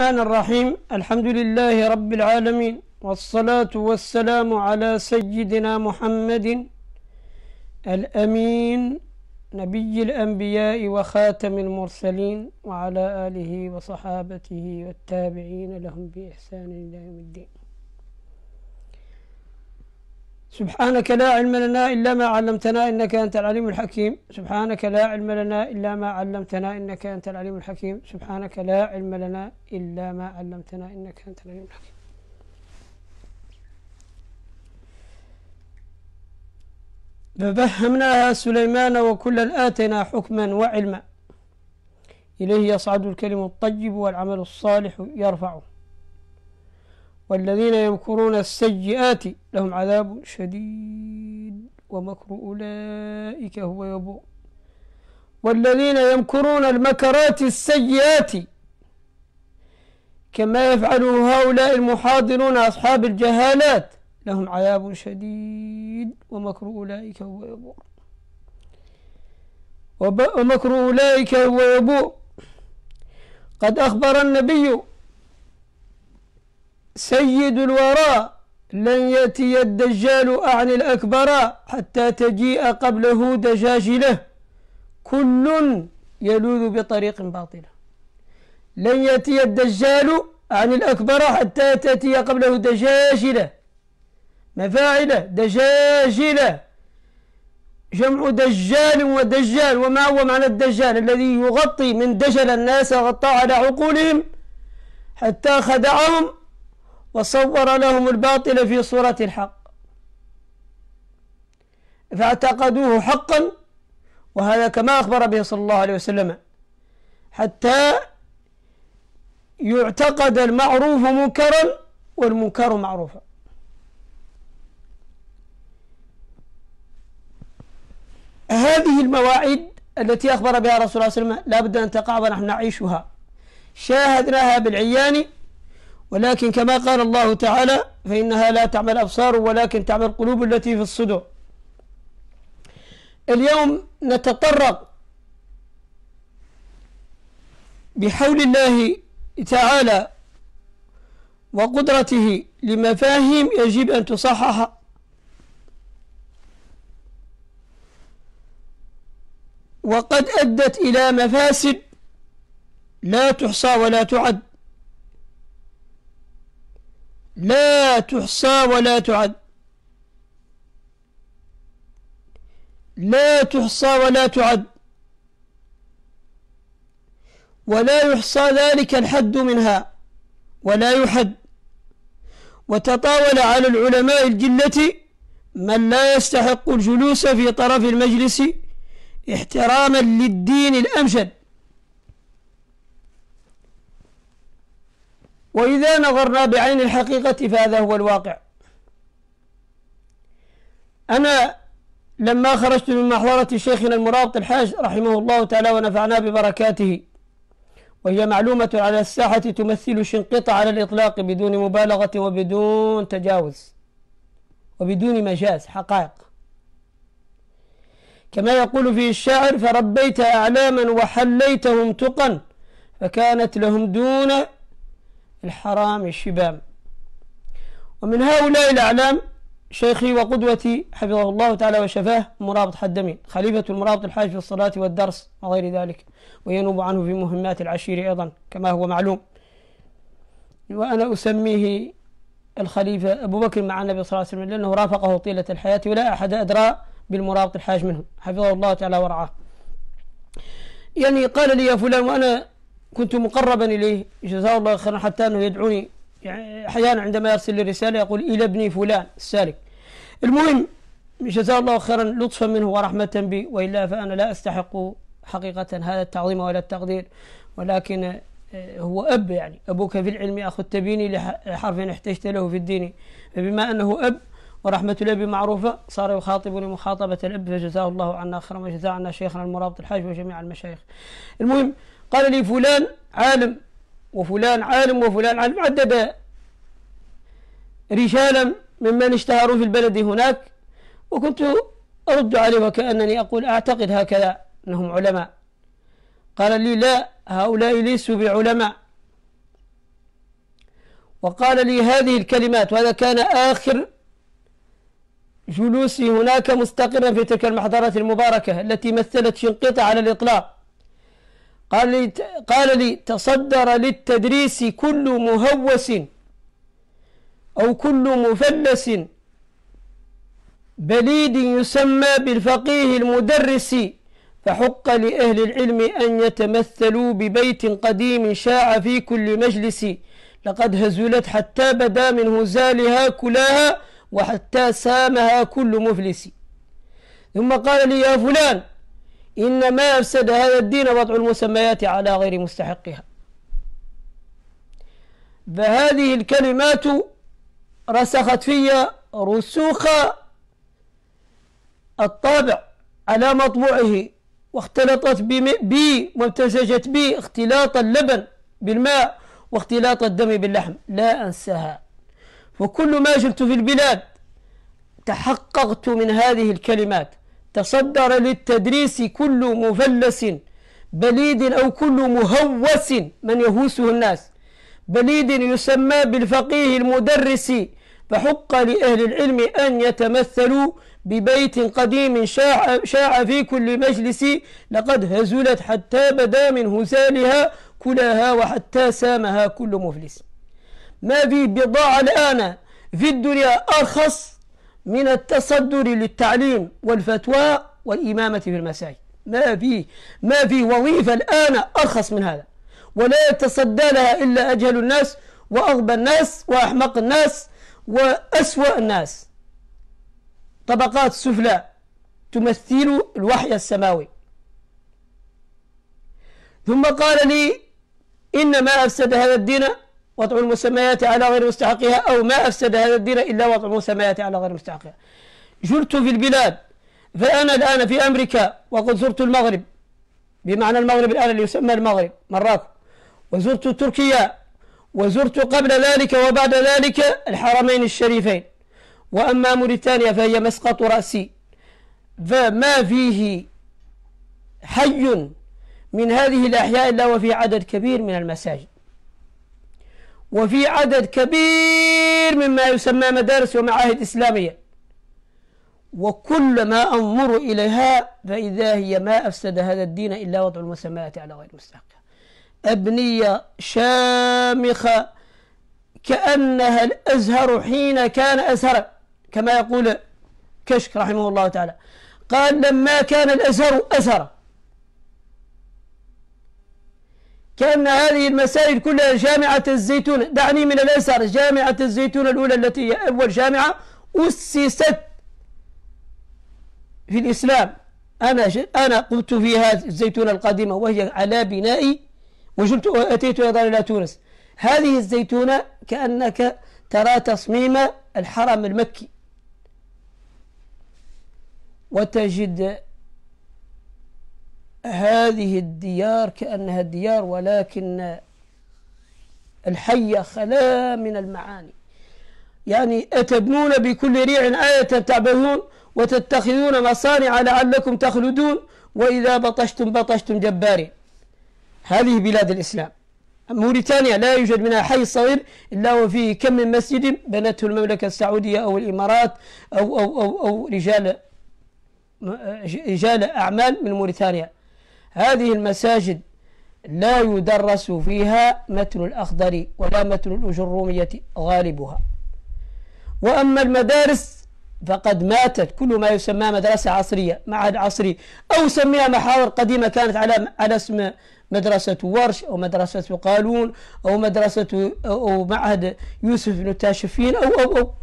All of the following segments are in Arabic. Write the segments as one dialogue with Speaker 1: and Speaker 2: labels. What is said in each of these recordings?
Speaker 1: الرحمن الرحيم الحمد لله رب العالمين والصلاة والسلام على سيدنا محمد الأمين نبي الأنبياء وخاتم المرسلين وعلى آله وصحابته والتابعين لهم بإحسان إلى يوم الدين سبحانك لا علم لنا إلا ما علمتنا إنك أنت العليم الحكيم سبحانك لا علم لنا إلا ما علمتنا إنك أنت العليم الحكيم سبحانك لا علم لنا إلا ما علمتنا إنك أنت العليم الحكيم ففهمناها سليمان وكلا آتنا حكما وعلما إليه يصعد الكلم الطيب والعمل الصالح يرفعه والذين يمكرون السيئات لهم عذاب شديد ومكر أولئك هو يبور والذين يمكرون المكرات السيئات كما يفعله هؤلاء المحاضرون أصحاب الجهالات لهم عذاب شديد ومكر أولئك هو يبور ومكر أولئك هو يبور قد أخبر النبي سيد الوراء لن يأتي الدجال أعني الأكبر حتى تجيء قبله دجاجله كل يلوذ بطريق باطلة لن يأتي الدجال عن الأكبر حتى تأتي قبله دجاجلة مفاعلة دجاجلة جمع دجال ودجال وما هو معنى الدجال الذي يغطي من دجل الناس غطى على عقولهم حتى خدعهم وصور لهم الباطل في صورة الحق فاعتقدوه حقا وهذا كما أخبر به صلى الله عليه وسلم حتى يعتقد المعروف منكرا والمنكر معروفا هذه المواعيد التي أخبر بها رسول الله صلى الله عليه وسلم لا بد أن تقع ونحن نعيشها شاهدناها بالعيان ولكن كما قال الله تعالى فإنها لا تعمى الأبصار ولكن تعمى القلوب التي في الصدور اليوم نتطرق بحول الله تعالى وقدرته لمفاهيم يجب أن تصحح وقد أدت إلى مفاسد لا تحصى ولا تعد لا تحصى ولا تعد لا تحصى ولا تعد ولا يحصى ذلك الحد منها ولا يحد وتطاول على العلماء الجلة من لا يستحق الجلوس في طرف المجلس احتراما للدين الأمجد وإذا نظرنا بعين الحقيقة فهذا هو الواقع أنا لما خرجت من محورة شيخنا المرابط الحاج رحمه الله تعالى ونفعنا ببركاته وهي معلومة على الساحة تمثل شنقطة على الإطلاق بدون مبالغة وبدون تجاوز وبدون مجاز حقائق كما يقول فيه الشاعر فربيت أعلاما وحليتهم تقا فكانت لهم دون الحرام الشباب ومن هؤلاء الأعلام شيخي وقدوتي حفظه الله تعالى وشفاه مرابط حدمين خليفة المرابط الحاج في الصلاة والدرس وغير ذلك وينوب عنه في مهمات العشير أيضا كما هو معلوم وأنا أسميه الخليفة أبو بكر مع النبي صلى الله عليه وسلم لأنه رافقه طيلة الحياة ولا أحد أدرى بالمرابط الحاج منه حفظه الله تعالى ورعاه يعني قال لي يا فلان وأنا كنت مقربا إليه جزاه الله خيرا حتى أنه يدعوني يعني أحيانا عندما يرسل لي رسالة يقول إلى ابني فلان السالك المهم جزاه الله خيرا لطفا منه ورحمة بي وإلا فأنا لا أستحق حقيقة هذا التعظيم ولا التقدير ولكن آه، هو أب يعني أبوك في العلم أخذت بيني لحرف احتجت له في الدين فبما أنه أب ورحمة الأب معروفة صار يخاطبني مخاطبة الأب فجزاه الله عنا خيرا وجزاه عنا شيخنا المرابط الحاج وجميع المشايخ المهم قال لي فلان عالم وفلان عالم وفلان عالم عدد رجالا ممن اشتهروا في البلد هناك وكنت أرد عليه وكأنني أقول أعتقد هكذا أنهم علماء قال لي لا هؤلاء ليسوا بعلماء وقال لي هذه الكلمات وهذا كان آخر جلوسي هناك مستقرا في تلك المحضرة المباركة التي مثلت شنقطة على الإطلاق قال لي قال لي تصدر للتدريس كل مهوس أو كل مفلس بليد يسمى بالفقيه المدرس فحق لأهل العلم أن يتمثلوا ببيت قديم شاع في كل مجلس لقد هزلت حتى بدا من هزالها كلاها وحتى سامها كل مفلس ثم قال لي يا فلان ما أفسد هذا الدين وضع المسميات على غير مستحقها فهذه الكلمات رسخت في رسوخ الطابع على مطبوعه واختلطت بي وامتزجت بي اختلاط اللبن بالماء واختلاط الدم باللحم لا أنساها وكل ما جلت في البلاد تحققت من هذه الكلمات تصدر للتدريس كل مفلس بليد أو كل مهوس من يهوسه الناس بليد يسمى بالفقيه المدرس فحق لأهل العلم أن يتمثلوا ببيت قديم شاع, شاع في كل مجلس لقد هزلت حتى بدا من هزالها كلها وحتى سامها كل مفلس ما في بضاعة الآن في الدنيا أرخص من التصدر للتعليم والفتوى والإمامة في المساجد ما في ما في وظيفة الآن أرخص من هذا ولا يتصدى لها إلا أجهل الناس وأغبى الناس وأحمق الناس وأسوأ الناس طبقات سفلى تمثل الوحي السماوي ثم قال لي إن ما أفسد هذا الدين وضع المسميات على غير مستحقها أو ما أفسد هذا الدين إلا وضع المسميات على غير مستحقها جرت في البلاد فأنا الآن في أمريكا وقد زرت المغرب بمعنى المغرب الآن اللي يسمى المغرب مرات وزرت تركيا وزرت قبل ذلك وبعد ذلك الحرمين الشريفين وأما موريتانيا فهي مسقط رأسي فما فيه حي من هذه الأحياء إلا وفي عدد كبير من المساجد وفي عدد كبير مما يسمى مدارس ومعاهد إسلامية وكل ما أنظر إليها فإذا هي ما أفسد هذا الدين إلا وضع المسميات على غير مستحقها أبنية شامخة كأنها الأزهر حين كان أزهر كما يقول كشك رحمه الله تعالى قال لما كان الأزهر أزهر كأن هذه المسائل كلها جامعة الزيتون دعني من الأسر جامعة الزيتون الأولى التي هي أول جامعة أسست في الإسلام أنا أنا قمت فيها الزيتون القديمة وهي على بنائي وجبت وأتيت أيضا إلى تونس هذه الزيتونة كأنك ترى تصميم الحرم المكي وتجد هذه الديار كأنها ديار ولكن الحية خلا من المعاني يعني أتبنون بكل ريع آية تعبثون وتتخذون مصانع لعلكم تخلدون وإذا بطشتم بطشتم جبارين هذه بلاد الإسلام موريتانيا لا يوجد منها حي صغير إلا وفيه كم من مسجد بنته المملكة السعودية أو الإمارات أو أو أو, أو رجال رجال أعمال من موريتانيا هذه المساجد لا يدرس فيها متن الأخضر ولا متن الأجرومية غالبها وأما المدارس فقد ماتت كل ما يسمى مدرسة عصرية معهد عصري أو سميها محاور قديمة كانت على على اسم مدرسة ورش أو مدرسة قالون أو مدرسة أو معهد يوسف بن التاشفين أو أو أو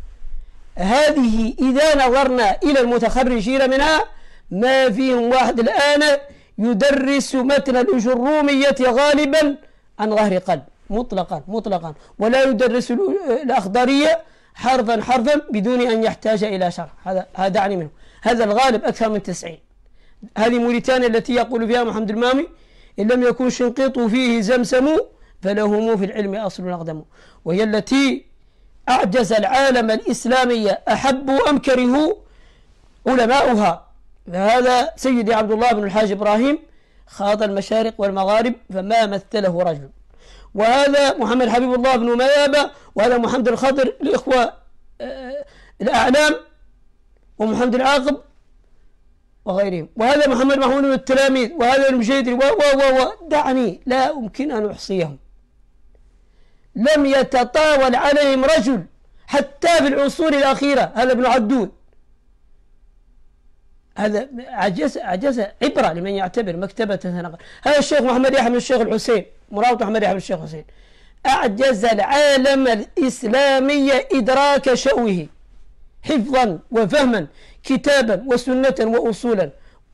Speaker 1: هذه إذا نظرنا إلى المتخرجين منها ما فيهم واحد الآن يدرس متن الرومية غالبا عن ظهر قلب مطلقا مطلقا ولا يدرس الأخضرية حرفا حرفا بدون أن يحتاج إلى شرح هذا هذا أعني منه هذا الغالب أكثر من 90 هذه موريتانيا التي يقول فيها محمد المامي إن لم يكن شنقيط فيه زمسم فلهم في العلم أصل أقدم وهي التي أعجز العالم الإسلامي أحبوا أم كرهوا علماؤها فهذا سيدي عبد الله بن الحاج إبراهيم خاض المشارق والمغارب فما مثله رجل وهذا محمد حبيب الله بن ميابة وهذا محمد الخضر الإخوة آه، الأعلام ومحمد العاقب وغيرهم وهذا محمد محمود التلاميذ وهذا المجيدري و و و دعني لا أمكن أن أحصيهم لم يتطاول عليهم رجل حتى في العصور الأخيرة هذا ابن عدود هذا عجز عجز عبرة لمن يعتبر مكتبة تتنقل هذا الشيخ محمد يحيى بن الشيخ الحسين مراوط محمد يحيى بن الشيخ الحسين أعجز العالم الإسلامي إدراك شأوه حفظا وفهما كتابا وسنة وأصولا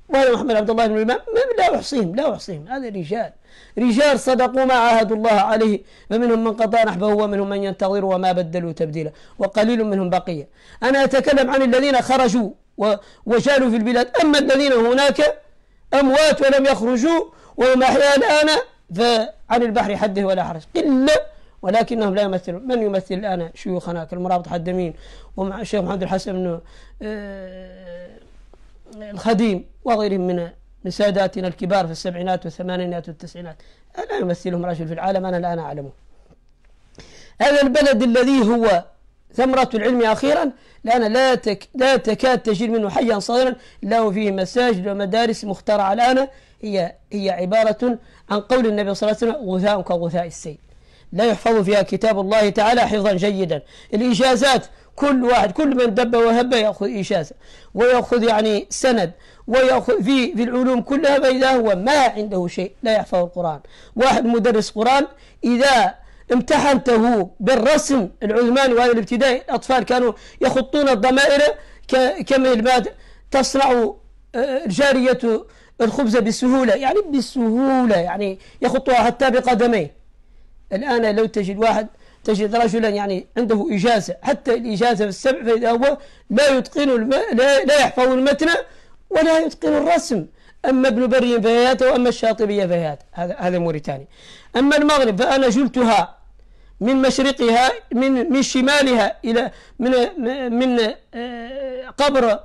Speaker 1: وهذا محمد عبد الله بن الإمام لا أحصيهم لا أحصيهم هذا رجال رجال صدقوا ما عاهدوا الله عليه فمنهم من قضى نحبه ومنهم من ينتظر وما بدلوا تبديلا وقليل منهم بقية أنا أتكلم عن الذين خرجوا وجالوا في البلاد أما الذين هناك أموات ولم يخرجوا وهم أحياء الآن فعن البحر حده ولا حرج قلة ولكنهم لا يمثلون من يمثل الآن شيوخنا كالمرابط حدمين ومع الشيخ محمد الحسن بن آه، الخديم وغيرهم من من ساداتنا الكبار في السبعينات والثمانينات والتسعينات لا يمثلهم رجل في العالم أنا الآن أعلمه هذا البلد الذي هو ثمرة العلم أخيرا لأن لا تك لا تكاد تجد منه حيا صغيرا له فيه مساجد ومدارس مخترعة الآن هي هي عبارة عن قول النبي صلى الله عليه وسلم غثاء كغثاء السيل لا يحفظ فيها كتاب الله تعالى حفظا جيدا الإجازات كل واحد كل من دب وهب يأخذ إجازة ويأخذ يعني سند ويأخذ في في العلوم كلها فإذا هو ما عنده شيء لا يحفظ القرآن واحد مدرس قرآن إذا امتحنته بالرسم العثماني وهذا الابتدائي الأطفال كانوا يخطون الضمائر كملماد تصنع آه، الجارية الخبز بسهولة يعني بسهولة يعني يخطها حتى بقدميه الآن لو تجد واحد تجد رجلا يعني عنده إجازة حتى الإجازة في السبع فإذا هو لا يتقن الم... لا, لا يحفظ المتن ولا يتقن الرسم أما ابن بري فهياته وأما الشاطبية فهياته هذا هذا موريتاني أما المغرب فأنا جلتها من مشرقها من من شمالها إلى من من آه، قبر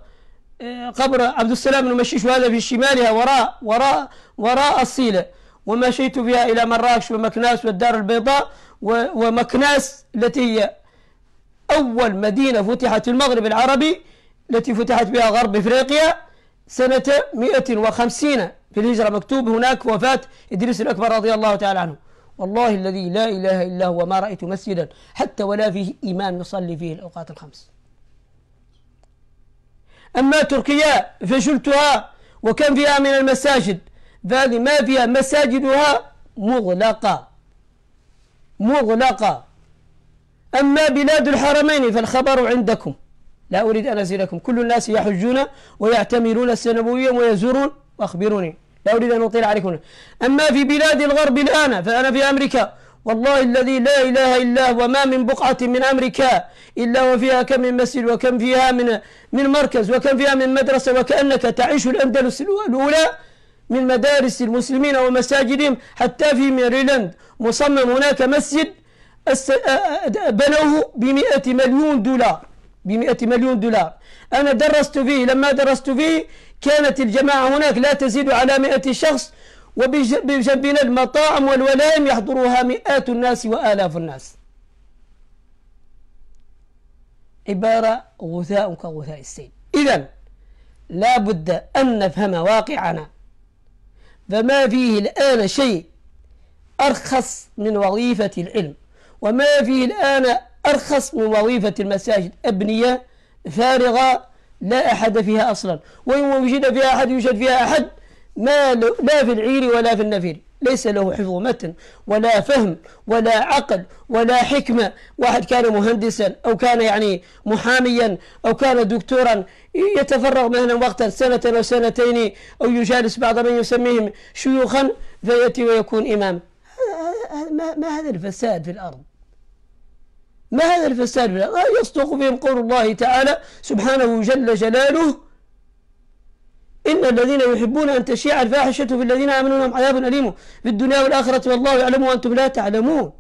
Speaker 1: آه، قبر عبد السلام مشيش وهذا في شمالها وراء وراء وراء الصيلة ومشيت بها إلى مراكش ومكناس والدار البيضاء ومكناس التي هي أول مدينة فتحت في المغرب العربي التي فتحت بها غرب إفريقيا سنة 150 في الهجرة مكتوب هناك وفاة إدريس الأكبر رضي الله تعالى عنه والله الذي لا إله إلا هو ما رأيت مسجدا حتى ولا فيه إمام يصلي فيه الأوقات الخمس أما تركيا فشلتها وكم فيها من المساجد ذات ما فيها مساجدها مغلقة مغلقة أما بلاد الحرمين فالخبر عندكم لا أريد أن أزيلكم كل الناس يحجون ويعتمرون السنبوية ويزورون وأخبروني لا أريد أن أطيل عليكم أما في بلاد الغرب الآن فأنا في أمريكا والله الذي لا إله إلا هو ما من بقعة من أمريكا إلا وفيها كم من مسجد وكم فيها من من مركز وكم فيها من مدرسة وكأنك تعيش الأندلس الأولى من مدارس المسلمين ومساجدهم حتى في ميريلاند مصمم هناك مسجد بنوه بمئة مليون دولار بمئة مليون دولار أنا درست فيه لما درست فيه كانت الجماعة هناك لا تزيد على مئة شخص وبجنبنا المطاعم والولائم يحضرها مئات الناس وآلاف الناس عبارة غثاء كغثاء السيل إذا لا بد أن نفهم واقعنا فما فيه الآن شيء أرخص من وظيفة العلم وما فيه الآن أرخص من وظيفة المساجد أبنية فارغة لا أحد فيها أصلا وإن وجد فيها أحد يوجد فيها أحد ما لا في العير ولا في النفير ليس له حفظ متن ولا فهم ولا عقل ولا حكمة واحد كان مهندسا أو كان يعني محاميا أو كان دكتورا يتفرغ مهنا وقتا سنة أو سنتين أو يجالس بعض من يسميهم شيوخا فيأتي ويكون إمام ما هذا الفساد في الأرض ما هذا الفساد ما آه، يصدق بهم قول الله تعالى سبحانه جل جلاله إن الذين يحبون أن تشيع الفاحشة في الذين آمنوا لهم عذاب أليم في الدنيا والآخرة والله يعلم وأنتم لا تعلمون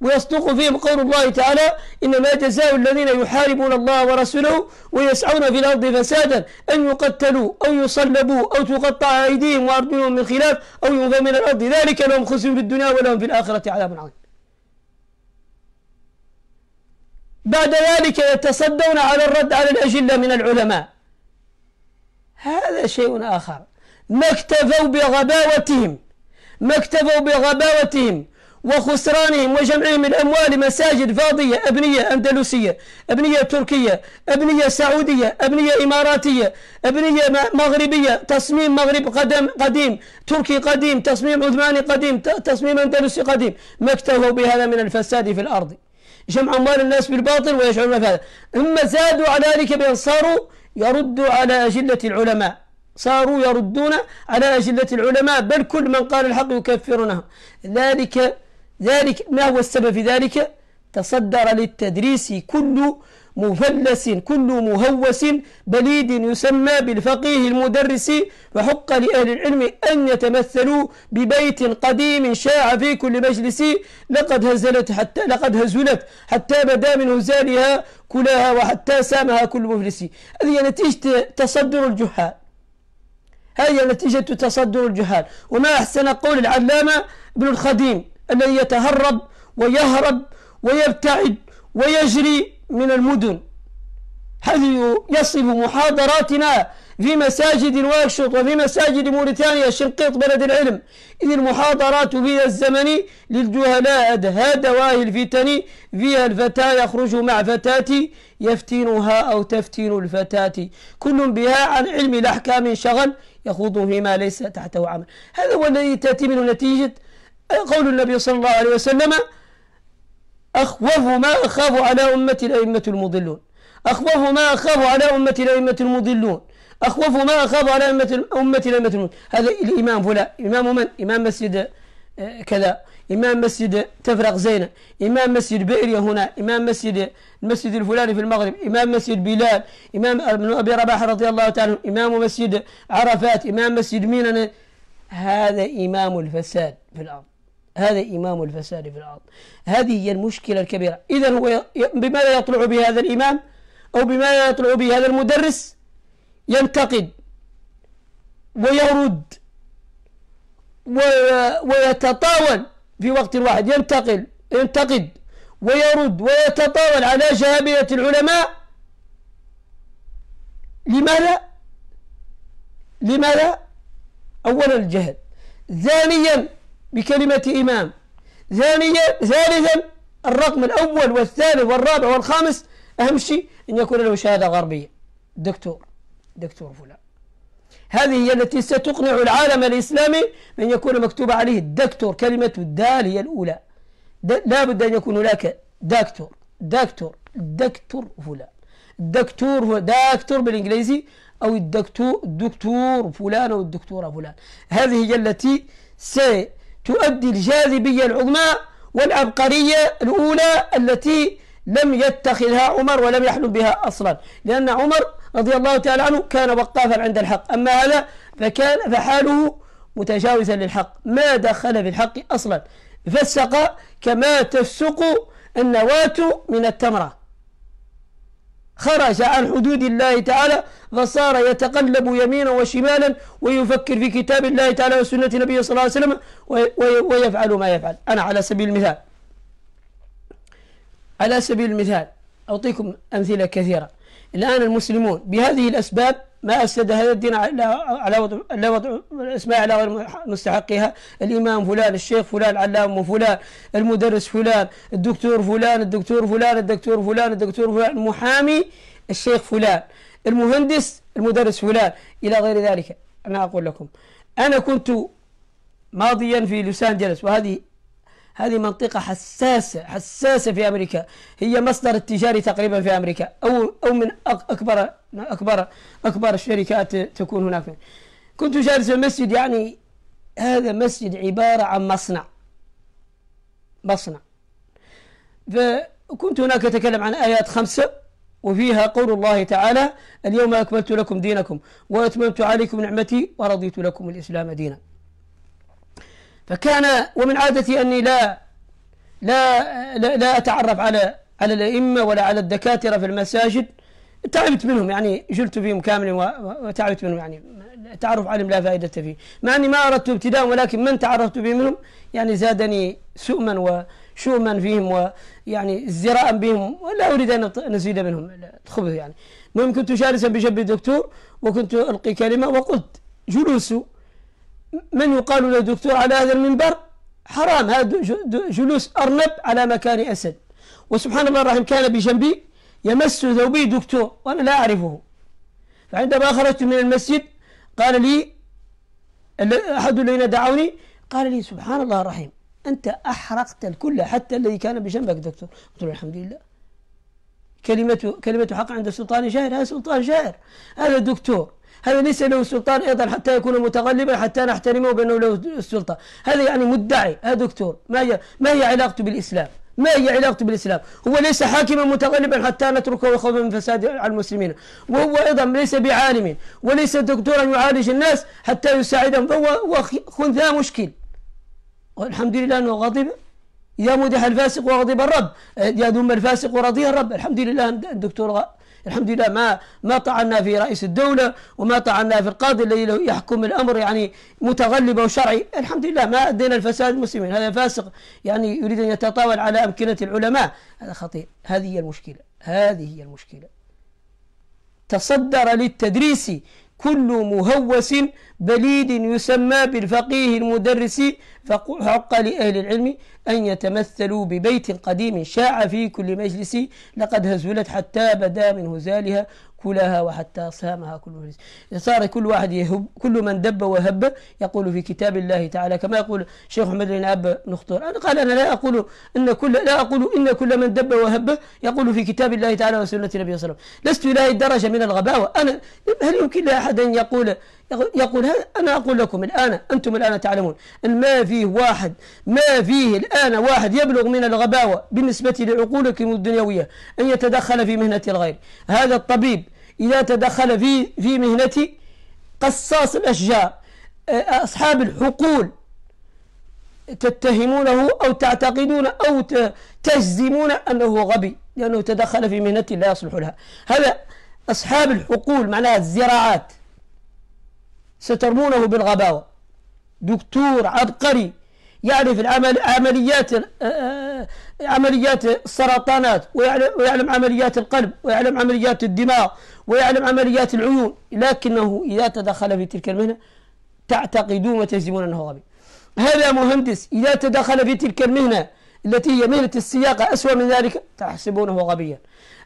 Speaker 1: ويصدق فيهم قول الله تعالى إنما جزاء الذين يحاربون الله ورسوله ويسعون في الأرض فسادا أن يقتلوا أو يصلبوا أو تقطع أيديهم وأرجلهم من خلاف أو ينفى من الأرض ذلك لهم خزي في الدنيا ولهم في الآخرة عذاب عظيم بعد ذلك يتصدون على الرد على الأجلة من العلماء هذا شيء آخر ما اكتفوا بغباوتهم ما اكتفوا بغباوتهم وخسرانهم وجمعهم الأموال مساجد فاضية أبنية أندلسية أبنية تركية أبنية سعودية أبنية إماراتية أبنية مغربية تصميم مغرب قدم قديم تركي قديم تصميم عثماني قديم تصميم أندلسي قديم ما اكتفوا بهذا من الفساد في الأرض جمع أموال الناس بالباطل ويشعرون بهذا ثم زادوا على ذلك بأن صاروا يردوا على أجلة العلماء صاروا يردون على أجلة العلماء بل كل من قال الحق يكفرونه ذلك ذلك ما هو السبب في ذلك تصدر للتدريس كل مفلس كل مهوس بليد يسمى بالفقيه المدرس فحق لأهل العلم أن يتمثلوا ببيت قديم شاع في كل مجلس لقد هزلت حتى لقد هزلت حتى بدا من هزالها كلها وحتى سامها كل مفلس هذه نتيجة تصدر الجهال هذه نتيجة تصدر الجهال وما أحسن قول العلامة ابن الخديم الذي يتهرب ويهرب ويبتعد ويجري من المدن حيث يصف محاضراتنا في مساجد واكشوط وفي مساجد موريتانيا شنقيط بلد العلم إذ المحاضرات في الزمن للجهلاء أدهى دواهي الفتن فيها الفتى يخرج مع فتاة يفتنها أو تفتن الفتاة كل بها عن علم الأحكام شغل يخوض فيما ليس تحته عمل هذا هو الذي تأتي منه نتيجة قول النبي صلى الله عليه وسلم أخوف ما أخاف على أمة الأئمة المضلون أخوف ما أخاف على أمة الأئمة المضلون أخوف ما أخاف على أمة الأمة الأئمة المضلون هذا الإمام فلان إمام من؟ إمام مسجد آه، كذا إمام مسجد تفرق زينة إمام مسجد بئرية هنا إمام مسجد المسجد الفلاني في المغرب إمام مسجد بلال إمام ابن أبي رباح رضي الله تعالى إمام مسجد عرفات إمام مسجد مينا هذا إمام الفساد في الأرض هذا إمام الفساد في الأرض هذه هي المشكلة الكبيرة إذا هو بماذا يطلع به هذا الإمام أو بماذا يطلع به هذا المدرس ينتقد ويرد ويتطاول في وقت واحد ينتقل ينتقد ويرد ويتطاول على جهابية العلماء لماذا؟ لماذا؟ أولا الجهل ثانيا بكلمة إمام ثانيا ثالثا الرقم الأول والثالث والرابع والخامس أهم شيء أن يكون له شهادة غربية دكتور دكتور فلان هذه هي التي ستقنع العالم الإسلامي بأن يكون مكتوب عليه الدكتور كلمة الدال هي الأولى لا بد أن يكون هناك دكتور دكتور دكتور فلان دكتور دكتور بالإنجليزي أو الدكتور دكتور فلان أو الدكتورة فلان هذه هي التي سي تؤدي الجاذبية العظمى والعبقرية الأولى التي لم يتخذها عمر ولم يحلم بها أصلا لأن عمر رضي الله تعالى عنه كان وقافا عند الحق أما هذا فكان فحاله متجاوزا للحق ما دخل في الحق أصلا فسق كما تفسق النواة من التمرة خرج عن حدود الله تعالى فصار يتقلب يمينا وشمالا ويفكر في كتاب الله تعالى وسنة نبيه صلى الله عليه وسلم ويفعل ما يفعل أنا على سبيل المثال على سبيل المثال أعطيكم أمثلة كثيرة الآن المسلمون بهذه الأسباب ما أسند هذا الدين على وضع على وضع الأسماء على غير مستحقها الإمام فلان الشيخ فلان علام فلان المدرس فلان الدكتور فلان الدكتور فلان الدكتور فلان الدكتور فلان المحامي الشيخ فلان المهندس المدرس فلان إلى غير ذلك أنا أقول لكم أنا كنت ماضيا في لوس أنجلس وهذه هذه منطقة حساسة حساسة في أمريكا هي مصدر التجاري تقريبا في أمريكا أو أو من أكبر أكبر أكبر الشركات تكون هناك كنت جالس في المسجد يعني هذا مسجد عبارة عن مصنع مصنع فكنت هناك أتكلم عن آيات خمسة وفيها قول الله تعالى اليوم أكملت لكم دينكم وأتممت عليكم نعمتي ورضيت لكم الإسلام دينا فكان ومن عادتي أني لا لا لا, لا أتعرف على على الأئمة ولا على الدكاترة في المساجد تعبت منهم يعني جلت فيهم كاملا وتعبت منهم يعني تعرف عالم لا فائدة فيه مع أني ما أردت ابتداء ولكن من تعرفت به منهم يعني زادني سؤما وشؤما فيهم ويعني ازدراء بهم ولا أريد أن نزيد منهم الخبث يعني المهم كنت جالسا بجنب الدكتور وكنت ألقي كلمة وقلت جلوسوا من يقال له دكتور على هذا المنبر حرام هذا جلوس أرنب على مكان أسد وسبحان الله الرحيم كان بجنبي يمس ثوبي دكتور وأنا لا أعرفه فعندما خرجت من المسجد قال لي أحد الذين دعوني قال لي سبحان الله الرحيم أنت أحرقت الكل حتى الذي كان بجنبك دكتور قلت له الحمد لله كلمة كلمة حق عند السلطان جائر هذا سلطان جائر هذا دكتور هذا ليس له سلطان أيضا حتى يكون متغلبا حتى نحترمه بأنه له السلطة هذا يعني مدعي يا دكتور ما هي ما هي علاقته بالإسلام ما هي علاقته بالإسلام هو ليس حاكما متغلبا حتى نتركه وخوفا من فساد على المسلمين وهو أيضا ليس بعالم وليس دكتورا يعالج الناس حتى يساعدهم فهو خنثى مشكل والحمد لله أنه غضب يا مدح الفاسق وغضب الرب يا ذم الفاسق ورضي الرب الحمد لله الدكتور الحمد لله ما ما طعنا في رئيس الدولة وما طعنا في القاضي الذي يحكم الأمر يعني متغلبة وشرعي الحمد لله ما أدينا الفساد المسلمين هذا فاسق يعني يريد أن يتطاول على أمكنة العلماء هذا خطير هذه هي المشكلة هذه هي المشكلة تصدر للتدريس كل مهوس بليد يسمى بالفقيه المدرس فحق لأهل العلم أن يتمثلوا ببيت قديم شاع في كل مجلس لقد هزلت حتى بدا من هزالها كلها وحتى صامها كل مفلس صار كل واحد يهب كل من دب وهب يقول في كتاب الله تعالى كما يقول شيخ محمد بن أب نخطر أنا قال أنا لا أقول إن كل لا أقول إن كل من دب وهب يقول في كتاب الله تعالى وسنة النبي صلى الله عليه وسلم لست إلى الدرجة من الغباوة أنا هل يمكن لأحد أن يقول يقول هذا أنا أقول لكم الآن أنتم الآن تعلمون أن ما فيه واحد ما فيه الآن واحد يبلغ من الغباوة بالنسبة لعقولكم الدنيوية أن يتدخل في مهنة الغير هذا الطبيب إذا تدخل في في مهنة قصاص الأشجار آه، أصحاب الحقول تتهمونه أو تعتقدون أو تجزمون أنه غبي لأنه تدخل في مهنة لا يصلح لها هذا أصحاب الحقول معناها الزراعات سترمونه بالغباوة دكتور عبقري يعرف العمل عمليات آه، آه، عمليات السرطانات ويعلم عمليات القلب ويعلم عمليات الدماغ ويعلم عمليات العيون لكنه إذا تدخل في تلك المهنة تعتقدون وتجزمون أنه غبي هذا مهندس إذا تدخل في تلك المهنة التي هي مهنة السياقة أسوأ من ذلك تحسبونه غبيا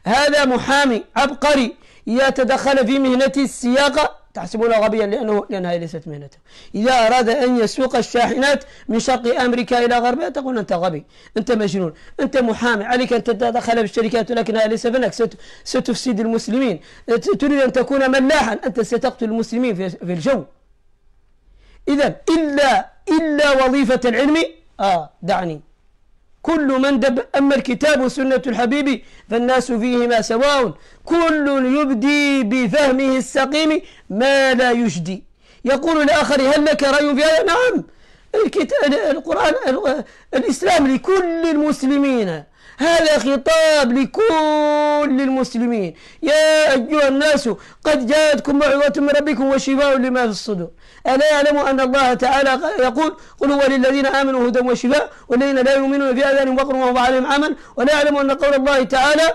Speaker 1: هذا محامي عبقري إذا تدخل في مهنة السياقة تحسبونه غبيا لأنه لأنها ليست مهنته إذا أراد أن يسوق الشاحنات من شرق أمريكا إلى غربها تقول أنت غبي أنت مجنون أنت محامي عليك أن تتدخل بالشركات هذا ليس فنك ستفسد المسلمين تريد أن تكون ملاحا أنت ستقتل المسلمين في الجو إذا إلا إلا وظيفة العلم آه دعني كل من دب أما الكتاب وسنة الحبيب فالناس فيهما سواء كل يبدي بفهمه السقيم ما لا يجدي يقول الآخر هل لك رأي في هذا؟ نعم الكتاب القرآن الإسلام لكل المسلمين هذا خطاب لكل المسلمين يا أيها الناس قد جاءتكم موعظة من ربكم وشفاء لما في الصدور ألا يعلم أن الله تعالى يقول قل هو للذين آمنوا هدى وشفاء والذين لا يؤمنون في آذانهم وقر وهم عليهم عمل ولا يعلم أن قول الله تعالى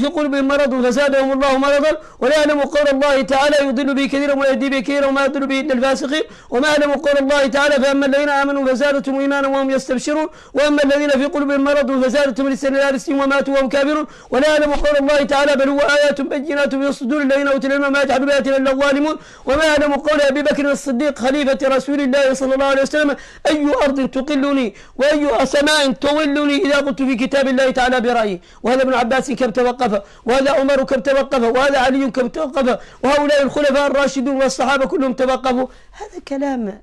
Speaker 1: في قلوبهم مرض فزادهم الله مرضا ولا يعلم قول الله تعالى يضل به كثيرا ويهدي به كثيرا وما يضل به الا الفاسقين وما يعلم قول الله تعالى فاما الذين امنوا فزادتهم ايمانا وهم يستبشرون واما الذين في قلوبهم مرض فزادتهم لسان لا وماتوا وهم كافرون ولا يعلم قول الله تعالى بل هو ايات بينات في صدور الذين اوتوا العلم ما يجعل باياتنا الا الظالمون وما يعلم قول ابي بكر الصديق الصديق خليفة رسول الله صلى الله عليه وسلم أي أرض تقلني وأي سماء تولني إذا قلت في كتاب الله تعالى برأيي وهذا ابن عباس كم توقف وهذا عمر كم توقف وهذا علي كم توقف وهؤلاء الخلفاء الراشدون والصحابة كلهم توقفوا هذا كلام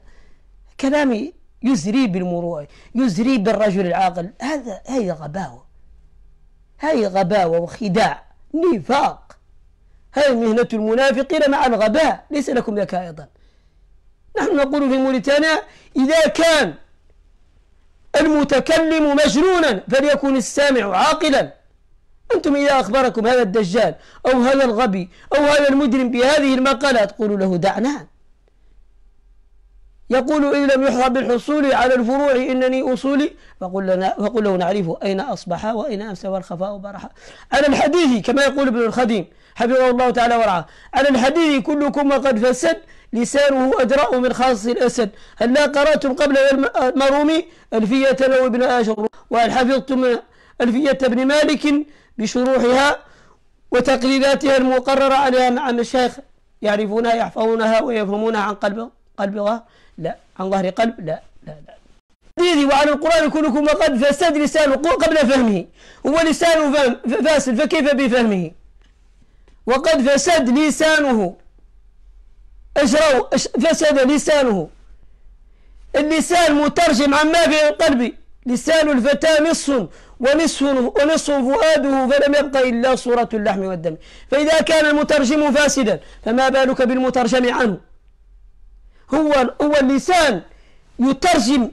Speaker 1: كلام يزري بالمروءة يزري بالرجل العاقل هذا هي غباوة هي غباوة وخداع نفاق هذه مهنة المنافقين مع الغباء ليس لكم ذكاء أيضا نحن نقول في موريتانيا إذا كان المتكلم مجنونا فليكن السامع عاقلا أنتم إذا أخبركم هذا الدجال أو هذا الغبي أو هذا المجرم بهذه المقالة تقولوا له دعنا يقول إن لم يحظى بالحصول على الفروع إنني أصولي فقل, لنا فقل له نعرف أين أصبح وأين أمسى والخفاء برح على الحديث كما يقول ابن الخديم حفظه الله تعالى ورعاه على الحديث كلكم وقد فسد لسانه أجراء من خاص الأسد هل لا قرأتم قبل المرومي ألفية لو ابن آشر وهل حفظتم ألفية ابن مالك بشروحها وتقليداتها المقررة عليها مع الشيخ يعرفونها يحفظونها ويفهمونها عن قلب قلب لا عن ظهر قلب لا لا لا حديثي وعن القرآن كلكم وقد فسد لسانه قبل فهمه هو لسانه فاسد فكيف بفهمه وقد فسد لسانه اجروا فسد لسانه اللسان مترجم عما في القلب لسان الفتى نص ونصف ونصف فؤاده فلم يبق إلا صورة اللحم والدم فإذا كان المترجم فاسدا فما بالك بالمترجم عنه هو هو اللسان يترجم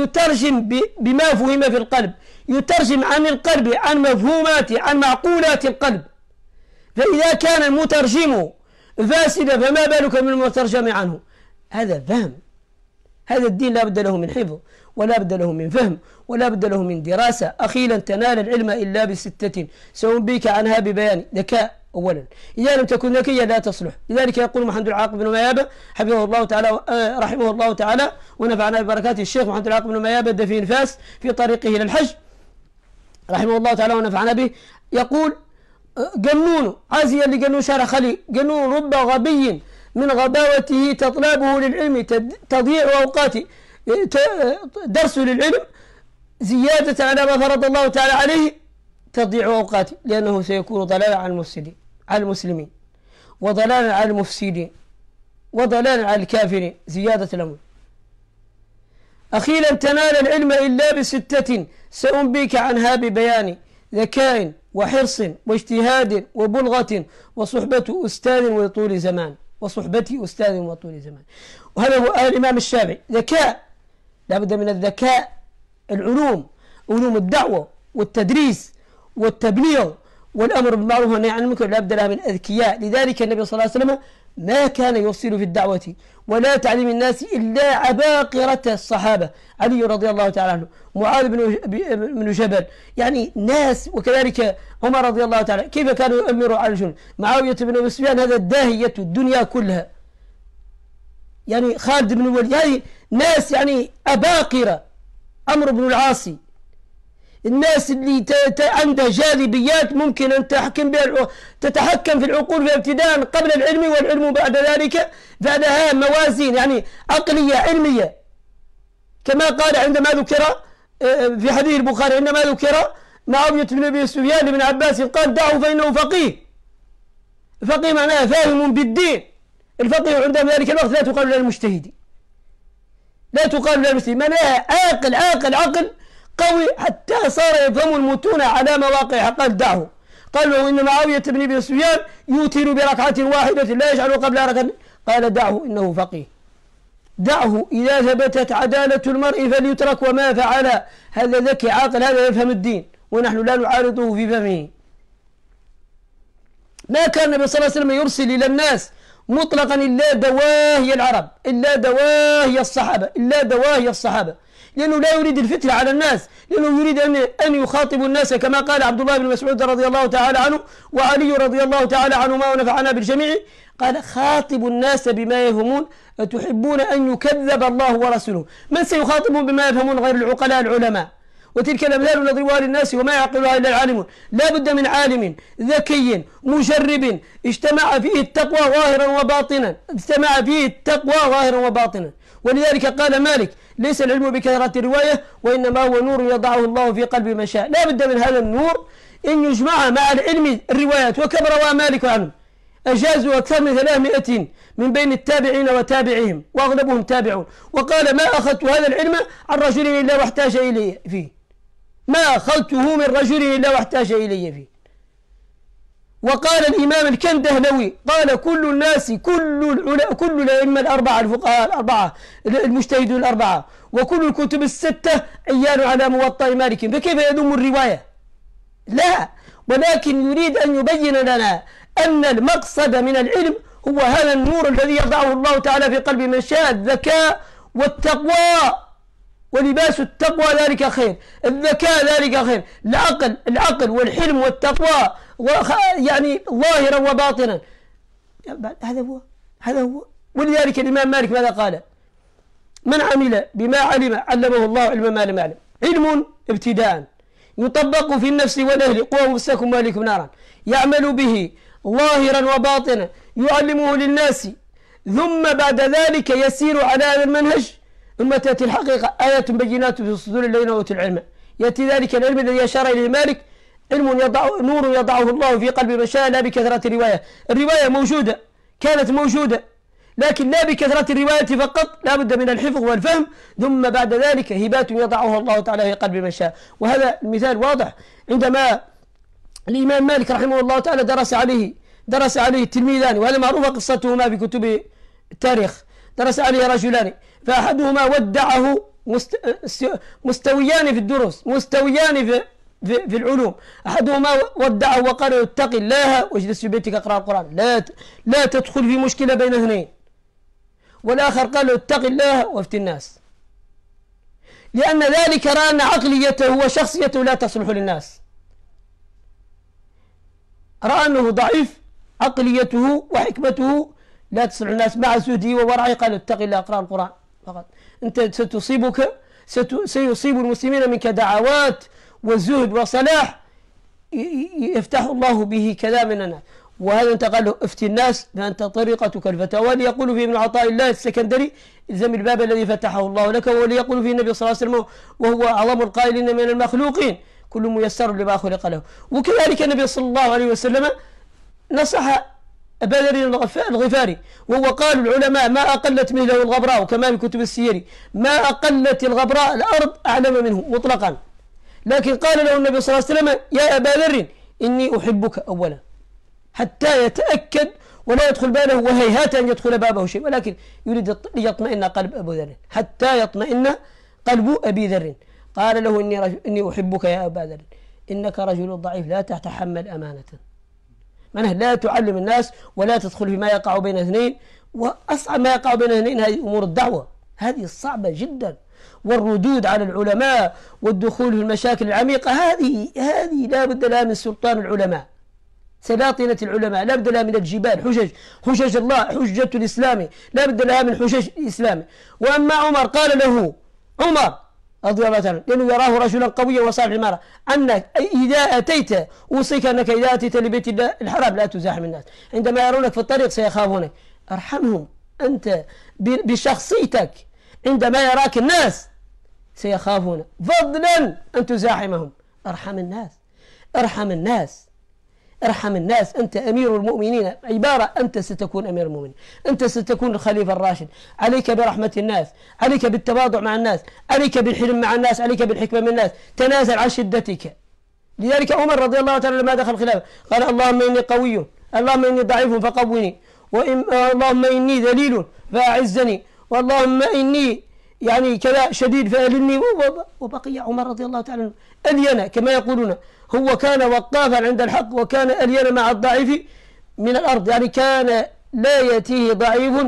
Speaker 1: يترجم بما فهم في القلب يترجم عن القلب عن مفهومات عن معقولات القلب فإذا كان المترجم فاسدة فما بالك من المترجم عنه هذا فهم هذا الدين لا بد له من حفظ ولا بد له من فهم ولا بد له من دراسة أخي لن تنال العلم إلا بستة سأنبيك عنها ببيان ذكاء أولا إذا لم تكن ذكيا لا تصلح لذلك يقول محمد العاق بن ميابة حفظه الله تعالى آه، رحمه الله تعالى ونفعنا ببركاته الشيخ محمد العاق بن ميابة دفين فاس في طريقه إلى الحج رحمه الله تعالى ونفعنا به يقول جنونه عازيا لجنون شعر خلي جنون رب غبي من غباوته تطلبه للعلم تضييع اوقات آه، آه، درس للعلم زيادة على ما فرض الله تعالى عليه تضيع أوقاته لأنه سيكون ضلالا على المفسدين على المسلمين وضلالا على المفسدين وضلالا على الكافرين زيادة الأمر أخي لن تنال العلم إلا بستة سأنبيك عنها ببيان ذكاء وحرص واجتهاد وبلغة وصحبة أستاذ وطول زمان وصحبة أستاذ وطول زمان وهذا هو آه الإمام الشافعي ذكاء لابد من الذكاء العلوم علوم الدعوة والتدريس والتبليغ والأمر بالمعروف والنهي عن المنكر لا بد لها من أذكياء لذلك النبي صلى الله عليه وسلم ما كان يفصل في الدعوة ولا تعليم الناس إلا عباقرة الصحابة علي رضي الله تعالى عنه معاذ بن جبل يعني ناس وكذلك عمر رضي الله تعالى كيف كانوا يؤمروا على الجن معاوية بن أبي سفيان هذا الداهية الدنيا كلها يعني خالد بن الوليد يعني ناس يعني أباقرة عمرو بن العاصي الناس اللي عندها جاذبيات ممكن أن تحكم بها تتحكم في العقول ابتداء قبل العلم والعلم بعد ذلك بعدها موازين يعني عقلية علمية كما قال عندما ذكر آه، في حديث البخاري عندما ذكر معاوية بن أبي سفيان بن عباس قال دعه فإنه فقيه فقيه معناه فاهم بالدين الفقيه عند ذلك الوقت لا تقال للمجتهد لا تقال للمجتهد معناها عاقل عاقل عقل قوي حتى صار يفهم المتون على مواقع قال دعه قال له إن معاوية بن أبي سفيان يوتر بركعة واحدة لا يجعل قبل ركعة قال دعه إنه فقيه دعه إذا ثبتت عدالة المرء فليترك وما فعل هذا ذكي عاقل هذا يفهم الدين ونحن لا نعارضه في فهمه ما كان النبي صلى الله عليه وسلم يرسل إلى الناس مطلقا إلا دواهي العرب إلا دواهي الصحابة إلا دواهي الصحابة لأنه لا يريد الفتنة على الناس لأنه يريد أن أن يخاطب الناس كما قال عبد الله بن مسعود رضي الله تعالى عنه وعلي رضي الله تعالى عنهما ونفعنا بالجميع قال خاطبوا الناس بما يفهمون أتحبون أن يكذب الله ورسوله من سيخاطبهم بما يفهمون غير العقلاء العلماء وتلك الأمثال نضربها للناس وما يعقلها إلا العالمون لا بد من عالم ذكي مجرب اجتمع فيه التقوى ظاهرا وباطنا اجتمع فيه التقوى ظاهرا وباطنا ولذلك قال مالك ليس العلم بكثرة الرواية وإنما هو نور يضعه الله في قلب من شاء لا بد من هذا النور إن يجمع مع العلم الروايات وكم روى مالك عنه أجازوا أكثر من 300 من بين التابعين وتابعهم وأغلبهم تابعون وقال ما أخذت هذا العلم عن رجل إلا واحتاج إليه فيه ما أخذته من رجل إلا واحتاج إلي فيه وقال الإمام الكندهنوي قال كل الناس كل كل الأئمة الأربعة الفقهاء الأربعة المجتهدون الأربعة وكل الكتب الستة أيان على موطأ مالك فكيف يدوم الرواية؟ لا ولكن يريد أن يبين لنا أن المقصد من العلم هو هذا النور الذي يضعه الله تعالى في قلب من شاء الذكاء والتقوى ولباس التقوى ذلك خير الذكاء ذلك خير العقل العقل والحلم والتقوى يعني ظاهرا وباطنا هذا هو هذا هو ولذلك الإمام مالك ماذا قال من عمل بما علم علمه الله علم ما لم يعلم علم ابتداء يطبق في النفس والأهل قوة مفسكم مالكم نارا يعمل به ظاهرا وباطنا يعلمه للناس ثم بعد ذلك يسير على هذا المنهج ثم تأتي الحقيقة آيات بينات في صدور الذين أوتوا العلم يأتي ذلك العلم الذي أشار إليه مالك علم يضع نور يضعه الله في قلب من شاء لا بكثرة الرواية الرواية موجودة كانت موجودة لكن لا بكثرة الرواية فقط لا بد من الحفظ والفهم ثم بعد ذلك هبات يضعها الله تعالى في قلب من شاء وهذا المثال واضح عندما الإمام مالك رحمه الله تعالى درس عليه درس عليه تلميذان وهذا معروفة قصتهما في كتب التاريخ درس عليه رجلان فأحدهما ودعه مستويان في الدروس مستويان في في العلوم أحدهما ودعه وقال اتق الله واجلس في بيتك اقرأ القرآن لا لا تدخل في مشكلة بين اثنين والآخر قال له اتق الله وافتي الناس لأن ذلك رأى أن عقليته وشخصيته لا تصلح للناس رأى أنه ضعيف عقليته وحكمته لا تصلح للناس مع زهده وورعه قال اتق الله اقرأ القرآن فقط أنت ستصيبك ست... سيصيب المسلمين منك دعوات وزهد وصلاح يفتح الله به كلام الناس وهذا انتقل له افتي الناس فانت طريقتك الفتاوى ليقول فيه ابن عطاء الله السكندري الزم الباب الذي فتحه الله لك وليقول فيه النبي صلى الله عليه وسلم وهو اعظم القائلين من المخلوقين كل ميسر لما خلق له وكذلك النبي صلى الله عليه وسلم نصح أبا ذر الغفاري وهو قال العلماء ما أقلت منه الغبراء وكما في كتب السيري ما أقلت الغبراء الأرض أعلم منه مطلقا لكن قال له النبي صلى الله عليه وسلم يا أبا ذر إني أحبك أولا حتى يتأكد ولا يدخل باله وهيهات أن يدخل بابه شيء ولكن يريد ليطمئن قلب أبو ذر حتى يطمئن قلب أبي ذر قال له إني, رجل إني أحبك يا أبا ذر إنك رجل ضعيف لا تتحمل أمانة معناه لا تعلم الناس ولا تدخل فيما يقع بين اثنين وأصعب ما يقع بين اثنين هذه أمور الدعوة هذه صعبة جدا والردود على العلماء والدخول في المشاكل العميقة هذه هذه لا بد لها من سلطان العلماء سلاطنة العلماء لا بد لها من الجبال حجج حجج الله حجة الإسلام لا بد لها من حجج الإسلام وأما عمر قال له عمر رضي الله عنه لأنه يراه رجلا قويا وصالح عمارة أنك إذا أتيت أوصيك أنك إذا أتيت لبيت الله الحرام لا تزاحم الناس عندما يرونك في الطريق سيخافونك أرحمهم أنت بشخصيتك عندما يراك الناس سيخافون فضلا أن تزاحمهم ارحم الناس ارحم الناس ارحم الناس أنت أمير المؤمنين عبارة أنت ستكون أمير المؤمنين أنت ستكون الخليفة الراشد عليك برحمة الناس عليك بالتواضع مع الناس عليك بالحلم مع الناس عليك بالحكمة من الناس تنازل عن شدتك لذلك عمر رضي الله تعالى لما دخل الخلافة قال اللهم إني قوي اللهم إني ضعيف فقوني وإن اللهم إني ذليل فأعزني واللهم إني يعني كلاء شديد فألني وبقي عمر رضي الله تعالى عنه ألينا كما يقولون هو كان وقافا عند الحق وكان ألينا مع الضعيف من الأرض يعني كان لا يأتيه ضعيف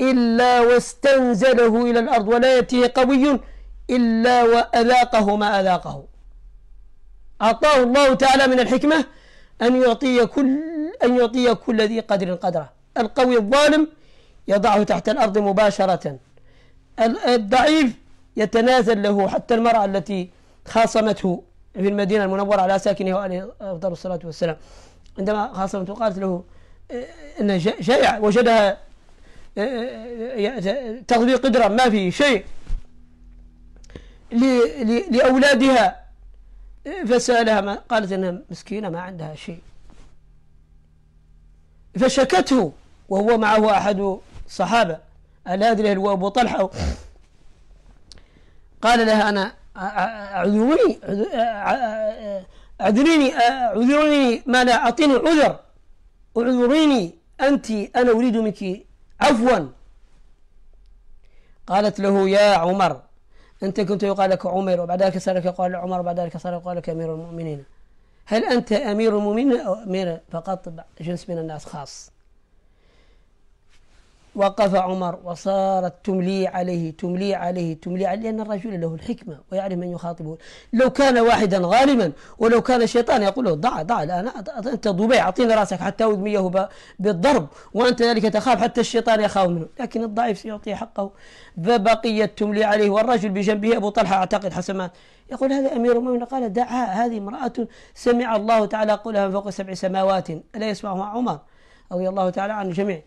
Speaker 1: إلا واستنزله إلى الأرض ولا يأتيه قوي إلا وأذاقه ما أذاقه أعطاه الله تعالى من الحكمة أن يعطي كل أن يعطي كل ذي قدر قدره القوي الظالم يضعه تحت الأرض مباشرة الضعيف يتنازل له حتى المرأة التي خاصمته في المدينة المنورة على ساكنه وعليه أفضل الصلاة والسلام عندما خاصمته قالت له أن شائع وجدها تغذي يعني قدرة ما في شيء لأولادها فسألها ما قالت أنها مسكينة ما عندها شيء فشكته وهو معه أحد الصحابة هو وأبو طلحة قال لها أنا أعذروني أعذريني أعذروني ما لا أعطيني عذر أعذريني أنت أنا أريد منك عفوا قالت له يا عمر أنت كنت يقال لك عمر وبعد ذلك صار يقال قال عمر وبعد ذلك صار قال لك أمير المؤمنين هل أنت أمير المؤمنين أو أمير فقط جنس من الناس خاص وقف عمر وصارت تملي عليه تملي عليه تملي عليه لأن الرجل له الحكمة ويعرف من يخاطبه لو كان واحدا غالما ولو كان الشيطان يقول له ضع ضع الآن أنت ضبيع أعطيني رأسك حتى أدميه بالضرب وأنت ذلك تخاف حتى الشيطان يخاف منه لكن الضعيف سيعطيه حقه فبقيت تملي عليه والرجل بجنبه أبو طلحة أعتقد حسمات يقول هذا أمير المؤمنين قال دعها هذه امرأة سمع الله تعالى قولها فوق سبع سماوات ألا يسمعها عمر رضي الله تعالى عن الجميع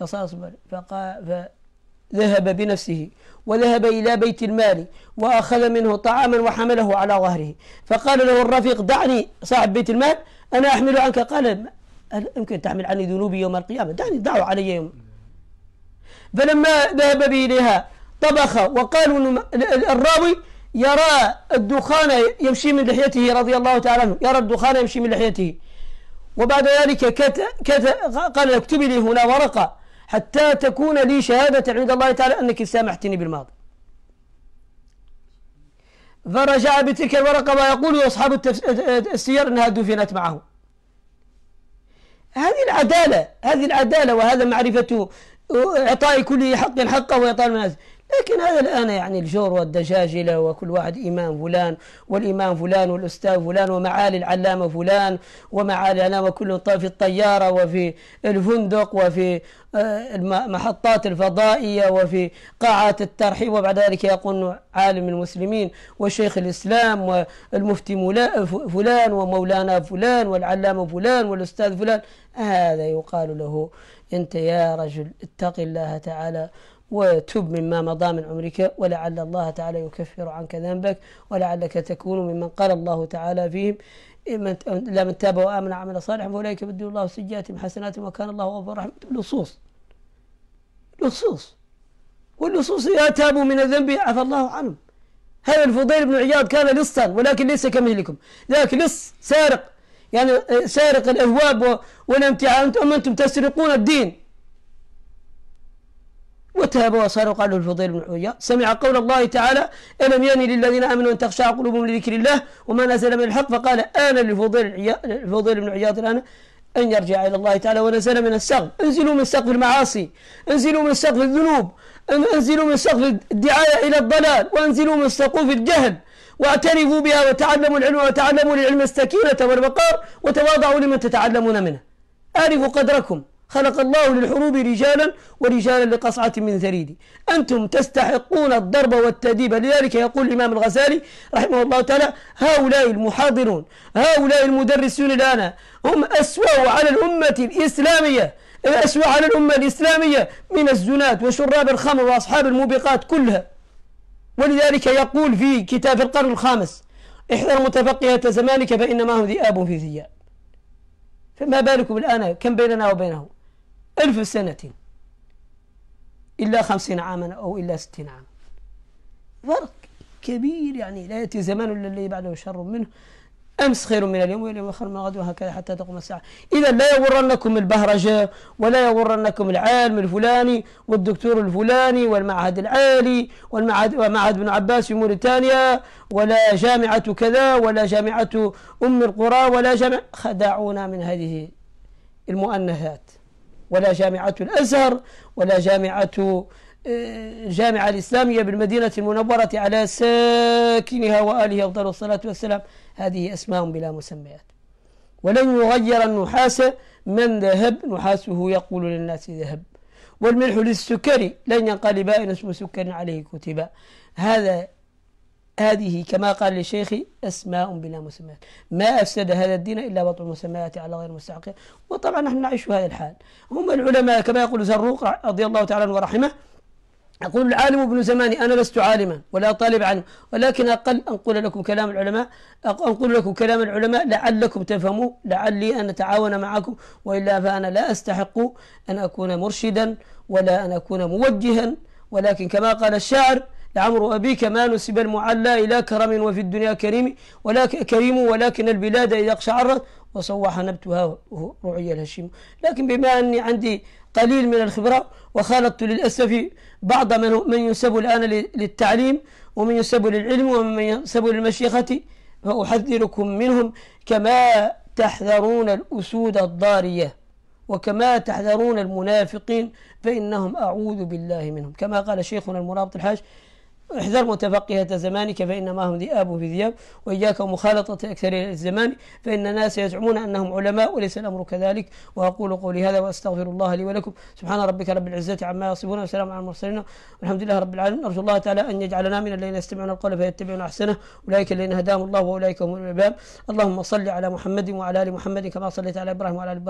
Speaker 1: فصاصبر فقال فذهب بنفسه وذهب إلى بيت المال وأخذ منه طعاما وحمله على ظهره فقال له الرفيق دعني صاحب بيت المال أنا أحمل عنك قال هل يمكن تحمل عني ذنوبي يوم القيامة دعني دعوا علي يوم فلما ذهب به إليها طبخ وقالوا الراوي يرى الدخان يمشي من لحيته رضي الله تعالى عنه يرى الدخان يمشي من لحيته وبعد ذلك كت كت قال اكتب لي هنا ورقة حتى تكون لي شهادة عند الله تعالى أنك سامحتني بالماضي فرجع بتلك الورقة ويقول أصحاب السير أنها دفنت معه هذه العدالة هذه العدالة وهذا معرفة إعطاء كل حق حقه وإعطاء الناس لكن هذا الآن يعني الجور والدجاجلة وكل واحد إمام فلان والإمام فلان والأستاذ فلان ومعالي العلامة فلان ومعالي العلامة كل في الطيارة وفي الفندق وفي آه، المحطات الفضائية وفي قاعات الترحيب وبعد ذلك يقول عالم المسلمين وشيخ الإسلام والمفتي فلان ومولانا فلان والعلامة فلان والأستاذ فلان هذا يقال له أنت يا رجل اتق الله تعالى وتب مما مضى من عمرك ولعل الله تعالى يكفر عنك ذنبك ولعلك تكون ممن قال الله تعالى فيهم لا من تاب وآمن عمل صالحا فأولئك يبدل الله سجاتهم حسناتهم وكان الله غفورا رحيما لصوص لصوص واللصوص إذا تابوا من الذنب عفى الله عنهم هذا الفضيل بن عياض كان لصا ولكن ليس كمثلكم ذاك لص سارق يعني سارق الأبواب والامتعان أما أنتم تسرقون الدين وتاب وصار قالوا الفضيل بن حجة سمع قول الله تعالى ألم يأن للذين آمنوا أن تخشع قلوبهم لذكر الله وما نزل من الحق فقال آن للفضيل الفضيل بن عياض الآن أن يرجع إلى الله تعالى ونزل من السقف انزلوا من سقف المعاصي انزلوا من سقف الذنوب انزلوا من سقف الدعاية إلى الضلال وانزلوا من سقوف الجهل واعترفوا بها وتعلموا العلم وتعلموا للعلم السكينة والوقار وتواضعوا لمن تتعلمون منه أعرفوا قدركم خلق الله للحروب رجالا ورجالا لقصعة من ثريد أنتم تستحقون الضرب والتأديب لذلك يقول الإمام الغزالي رحمه الله تعالى هؤلاء المحاضرون هؤلاء المدرسون الآن هم أسوأ على الأمة الإسلامية أسوأ على الأمة الإسلامية من الزنات وشراب الخمر وأصحاب الموبقات كلها ولذلك يقول في كتاب القرن الخامس احذر متفقهة زمانك فإنما هم ذئاب في ثياب فما بالكم الآن كم بيننا وبينهم ألف سنة إلا خمسين عاما أو إلا ستين عاما فرق كبير يعني لا يأتي زمان إلا الذي بعده شر منه أمس خير من اليوم واليوم خير من غد وهكذا حتى تقوم الساعة إذا لا يغرنكم البهرجة ولا يغرنكم العالم الفلاني والدكتور الفلاني والمعهد العالي والمعهد ومعهد ابن عباس في موريتانيا ولا جامعة كذا ولا جامعة أم القرى ولا جامعة خدعونا من هذه المؤنهات ولا جامعة الأزهر ولا جامعة الجامعة آه، الإسلامية بالمدينة المنورة على ساكنها وآله أفضل الصلاة والسلام هذه أسماء بلا مسميات ولن يغير النحاس من ذهب نحاسه يقول للناس ذهب والملح للسكري لن ينقلب إن اسم سكر عليه كتبا هذا هذه كما قال لشيخي أسماء بلا مسميات ما أفسد هذا الدين إلا وضع المسميات على غير مستحق وطبعا نحن نعيش هذا الحال هم العلماء كما يقول زروق رضي الله تعالى ورحمه يقول العالم ابن زماني أنا لست عالما ولا طالب علم ولكن أقل أنقل لكم كلام العلماء أنقل لكم كلام العلماء لعلكم تفهموا لعلي أن أتعاون معكم وإلا فأنا لا أستحق أن أكون مرشدا ولا أن أكون موجها ولكن كما قال الشاعر لعمر أبيك ما نسب المعلى إلى كرم وفي الدنيا كريم ولكن كريم ولكن البلاد إذا اقشعرت وصوح نبتها رعي الهشيم لكن بما أني عندي قليل من الخبرة وخالطت للأسف بعض من, من ينسب الآن للتعليم ومن ينسب للعلم ومن ينسب للمشيخة فأحذركم منهم كما تحذرون الأسود الضارية وكما تحذرون المنافقين فإنهم أعوذ بالله منهم كما قال شيخنا المرابط الحاج احذر متفقهة زمانك فإنما هم ذئاب في ذئاب وإياك مخالطة أكثر الزمان فإن الناس يزعمون أنهم علماء وليس الأمر كذلك وأقول قولي هذا وأستغفر الله لي ولكم سبحان ربك رب العزة عما يصفون وسلام على المرسلين والحمد لله رب العالمين نرجو الله تعالى أن يجعلنا من الذين يستمعون القول فيتبعون أحسنه أولئك الذين هداهم الله وأولئك هم الأباب اللهم صل على محمد وعلى آل محمد كما صليت على إبراهيم وعلى آل إبراهيم